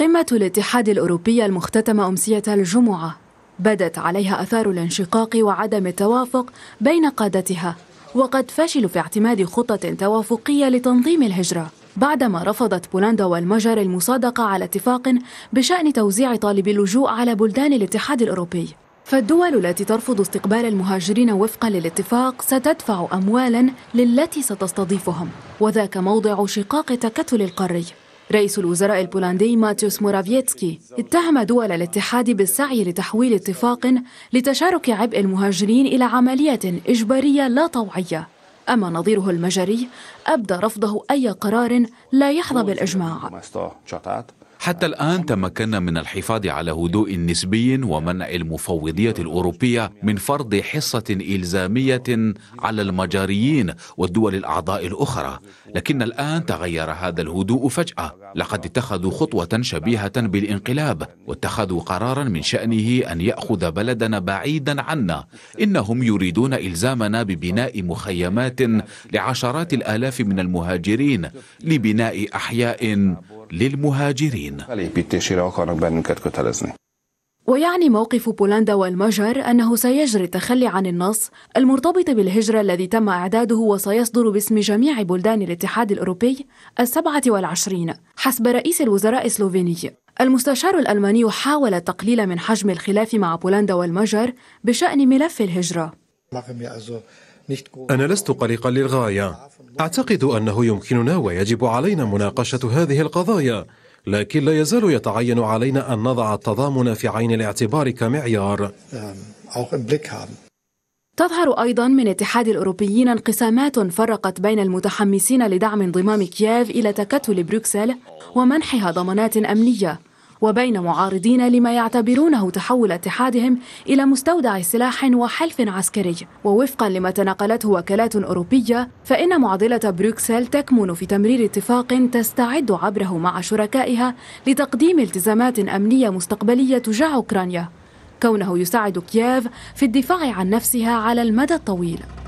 قمة الاتحاد الأوروبي المختتمة أمسية الجمعة بدت عليها أثار الانشقاق وعدم التوافق بين قادتها وقد فشلوا في اعتماد خطة توافقية لتنظيم الهجرة بعدما رفضت بولندا والمجر المصادقة على اتفاق بشأن توزيع طالبي اللجوء على بلدان الاتحاد الأوروبي فالدول التي ترفض استقبال المهاجرين وفقا للاتفاق ستدفع أموالا للتي ستستضيفهم وذاك موضع شقاق التكتل القاري رئيس الوزراء البولندي ماتيوس مورافيتسكي اتهم دول الاتحاد بالسعي لتحويل اتفاق لتشارك عبء المهاجرين إلى عملية إجبارية لا طوعية أما نظيره المجري أبدى رفضه أي قرار لا يحظى بالإجماع حتى الآن تمكنا من الحفاظ على هدوء نسبي ومنع المفوضية الأوروبية من فرض حصة إلزامية على المجاريين والدول الأعضاء الأخرى لكن الآن تغير هذا الهدوء فجأة لقد اتخذوا خطوة شبيهة بالانقلاب واتخذوا قرارا من شأنه أن يأخذ بلدنا بعيدا عنا إنهم يريدون إلزامنا ببناء مخيمات لعشرات الآلاف من المهاجرين لبناء أحياء للمهاجرين اللاجئين ويعني موقف بولندا والمجر أنه سيجري التخلي عن النص المرتبط بالهجرة الذي تم إعداده وسيصدر باسم جميع بلدان الاتحاد الأوروبي السبعة والعشرين حسب رئيس الوزراء السلوفيني المستشار الألماني حاول التقليل من حجم الخلاف مع بولندا والمجر بشأن ملف الهجرة أنا لست قلقا للغاية أعتقد أنه يمكننا ويجب علينا مناقشة هذه القضايا لكن لا يزال يتعين علينا أن نضع التضامن في عين الاعتبار كمعيار تظهر أيضا من اتحاد الأوروبيين انقسامات فرقت بين المتحمسين لدعم انضمام كييف إلى تكتل بروكسل ومنحها ضمانات أمنية وبين معارضين لما يعتبرونه تحول اتحادهم إلى مستودع سلاح وحلف عسكري ووفقا لما تناقلته وكالات أوروبية فإن معضلة بروكسل تكمن في تمرير اتفاق تستعد عبره مع شركائها لتقديم التزامات أمنية مستقبلية تجاه أوكرانيا كونه يساعد كييف في الدفاع عن نفسها على المدى الطويل